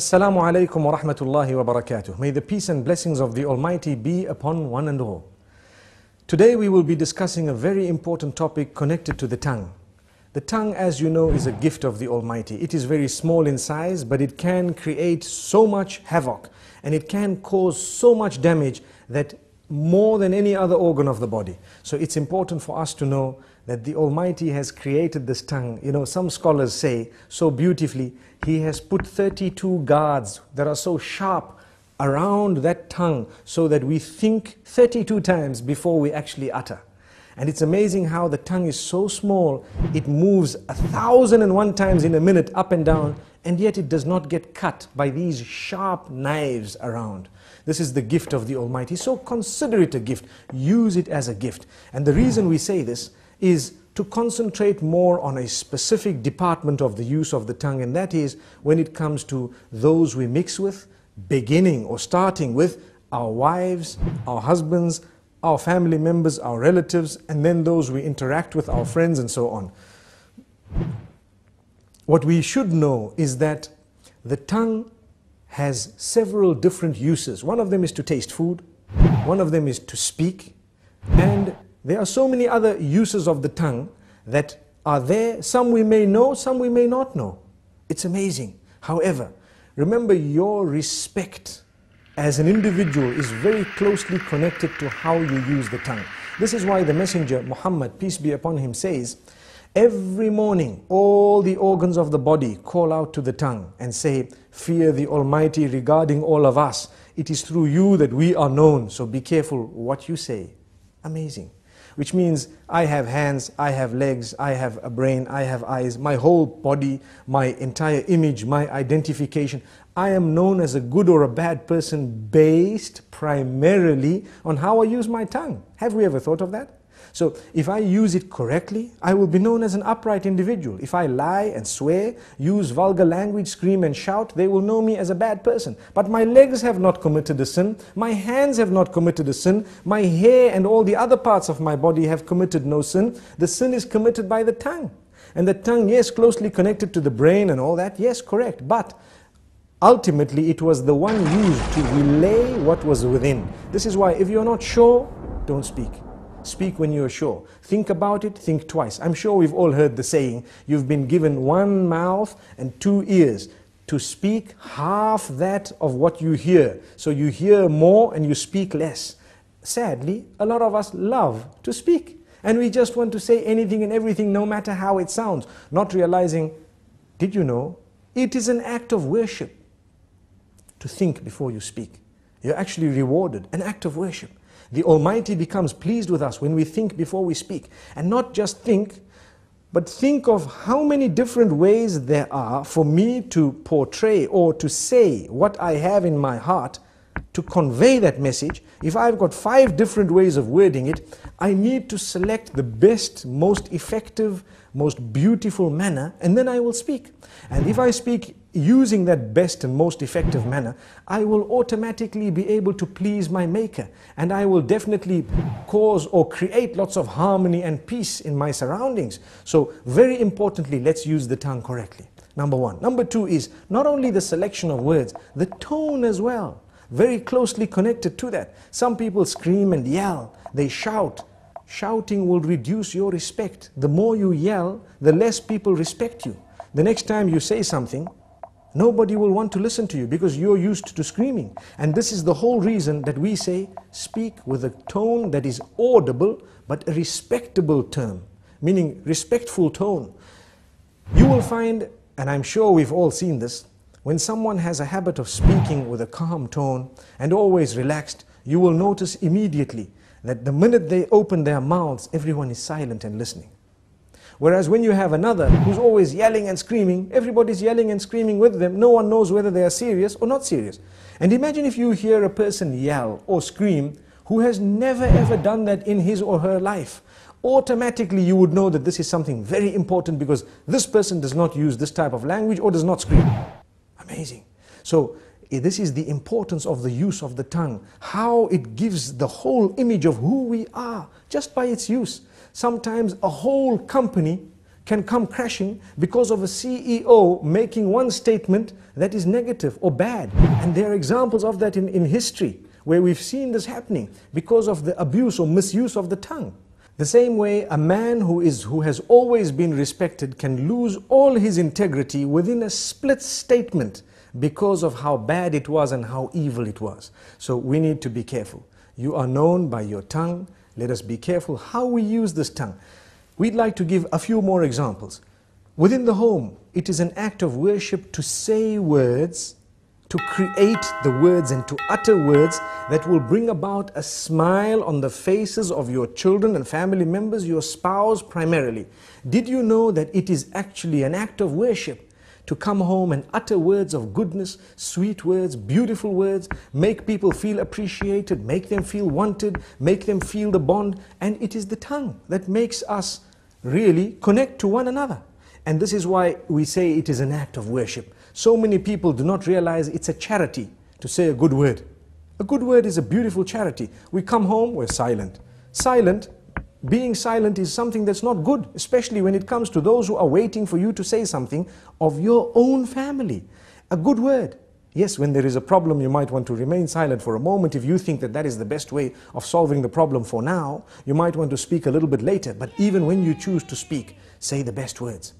Assalamu alaikum wa rahmatullahi wa barakatuh. May the peace and blessings of the Almighty be upon one and all. Today we will be discussing a very important topic connected to the tongue. The tongue, as you know, is a gift of the Almighty. It is very small in size, but it can create so much havoc and it can cause so much damage that more than any other organ of the body. So it's important for us to know that the Almighty has created this tongue. You know, some scholars say so beautifully, He has put 32 guards that are so sharp around that tongue so that we think 32 times before we actually utter. And it's amazing how the tongue is so small, it moves a thousand and one times in a minute up and down and yet it does not get cut by these sharp knives around. This is the gift of the Almighty. So consider it a gift. Use it as a gift. And the reason we say this is to concentrate more on a specific department of the use of the tongue, and that is when it comes to those we mix with, beginning or starting with our wives, our husbands, our family members, our relatives, and then those we interact with, our friends, and so on what we should know is that the tongue has several different uses. One of them is to taste food, one of them is to speak, and there are so many other uses of the tongue that are there. Some we may know, some we may not know. It's amazing. However, remember your respect as an individual is very closely connected to how you use the tongue. This is why the messenger Muhammad, peace be upon him, says, Every morning, all the organs of the body call out to the tongue and say, Fear the Almighty regarding all of us. It is through you that we are known, so be careful what you say. Amazing. Which means I have hands, I have legs, I have a brain, I have eyes, my whole body, my entire image, my identification. I am known as a good or a bad person based primarily on how I use my tongue. Have we ever thought of that? So if I use it correctly, I will be known as an upright individual. If I lie and swear, use vulgar language, scream and shout, they will know me as a bad person. But my legs have not committed a sin, my hands have not committed a sin, my hair and all the other parts of my body have committed no sin. The sin is committed by the tongue. And the tongue, yes, closely connected to the brain and all that, yes, correct. But ultimately, it was the one used to relay what was within. This is why if you're not sure, don't speak. Speak when you are sure. Think about it, think twice. I'm sure we've all heard the saying, you've been given one mouth and two ears to speak half that of what you hear. So you hear more and you speak less. Sadly, a lot of us love to speak. And we just want to say anything and everything, no matter how it sounds, not realizing, did you know? It is an act of worship to think before you speak. You're actually rewarded, an act of worship. The Almighty becomes pleased with us when we think before we speak. And not just think, but think of how many different ways there are for me to portray or to say what I have in my heart to convey that message. If I've got five different ways of wording it, I need to select the best, most effective, most beautiful manner, and then I will speak. And if I speak using that best and most effective manner, I will automatically be able to please my maker. And I will definitely cause or create lots of harmony and peace in my surroundings. So very importantly, let's use the tongue correctly. Number one. Number two is not only the selection of words, the tone as well. Very closely connected to that. Some people scream and yell, they shout. Shouting will reduce your respect. The more you yell, the less people respect you. The next time you say something, Nobody will want to listen to you because you're used to screaming. And this is the whole reason that we say speak with a tone that is audible but a respectable tone, meaning respectful tone. You will find, and I'm sure we've all seen this, when someone has a habit of speaking with a calm tone and always relaxed, you will notice immediately that the minute they open their mouths, everyone is silent and listening. Whereas when you have another who's always yelling and screaming, everybody's yelling and screaming with them, no one knows whether they are serious or not serious. And imagine if you hear a person yell or scream who has never ever done that in his or her life. Automatically, you would know that this is something very important because this person does not use this type of language or does not scream. Amazing. So, eh, this is the importance of the use of the tongue, how it gives the whole image of who we are just by its use. Sometimes a whole company can come crashing because of a CEO making one statement that is negative or bad. And there are examples of that in, in history where we've seen this happening because of the abuse or misuse of the tongue. The same way a man who, is, who has always been respected can lose all his integrity within a split statement because of how bad it was and how evil it was. So we need to be careful. You are known by your tongue, let us be careful how we use this tongue. We'd like to give a few more examples. Within the home, it is an act of worship to say words, to create the words and to utter words that will bring about a smile on the faces of your children and family members, your spouse primarily. Did you know that it is actually an act of worship to come home and utter words of goodness, sweet words, beautiful words, make people feel appreciated, make them feel wanted, make them feel the bond. And it is the tongue that makes us really connect to one another. And this is why we say it is an act of worship. So many people do not realize it's a charity to say a good word. A good word is a beautiful charity. We come home, we're silent. Silent being silent is something that's not good, especially when it comes to those who are waiting for you to say something of your own family. A good word. Yes, when there is a problem, you might want to remain silent for a moment. If you think that that is the best way of solving the problem for now, you might want to speak a little bit later. But even when you choose to speak, say the best words.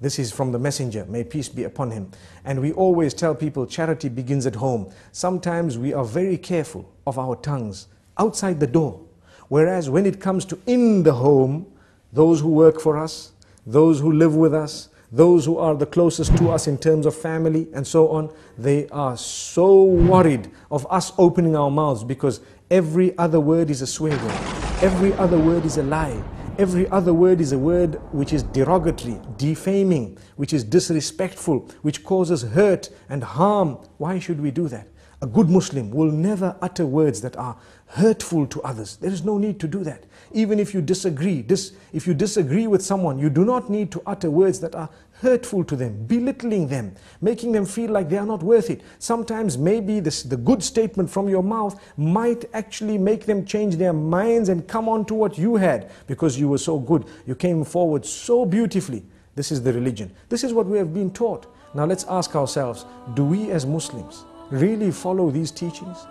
This is from the messenger, may peace be upon him. And we always tell people charity begins at home. Sometimes we are very careful of our tongues outside the door Whereas when it comes to in the home, those who work for us, those who live with us, those who are the closest to us in terms of family and so on, they are so worried of us opening our mouths because every other word is a swear word, every other word is a lie, every other word is a word which is derogatory, defaming, which is disrespectful, which causes hurt and harm. Why should we do that? A good Muslim will never utter words that are hurtful to others. There is no need to do that. Even if you disagree, dis, if you disagree with someone, you do not need to utter words that are hurtful to them, belittling them, making them feel like they are not worth it. Sometimes maybe this, the good statement from your mouth might actually make them change their minds and come on to what you had because you were so good. You came forward so beautifully. This is the religion. This is what we have been taught. Now let's ask ourselves, do we as Muslims, really follow these teachings?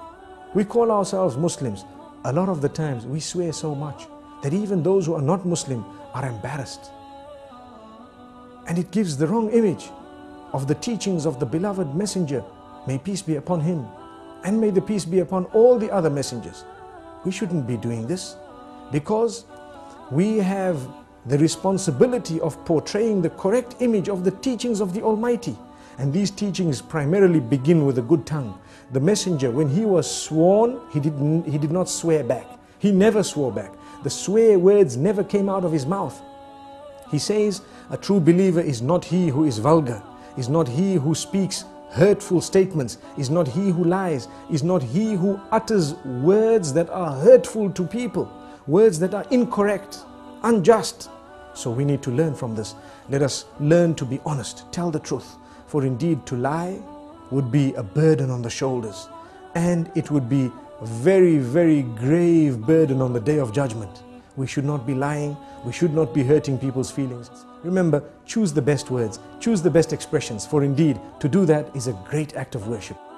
We call ourselves Muslims. A lot of the times we swear so much that even those who are not Muslim are embarrassed. And it gives the wrong image of the teachings of the beloved messenger. May peace be upon him and may the peace be upon all the other messengers. We shouldn't be doing this because we have the responsibility of portraying the correct image of the teachings of the Almighty. And these teachings primarily begin with a good tongue. The messenger, when he was sworn, he, didn't, he did not swear back. He never swore back. The swear words never came out of his mouth. He says, A true believer is not he who is vulgar, is not he who speaks hurtful statements, is not he who lies, is not he who utters words that are hurtful to people, words that are incorrect, unjust. So we need to learn from this. Let us learn to be honest, tell the truth. For indeed, to lie would be a burden on the shoulders, and it would be a very, very grave burden on the day of judgment. We should not be lying, we should not be hurting people's feelings. Remember, choose the best words, choose the best expressions, for indeed, to do that is a great act of worship.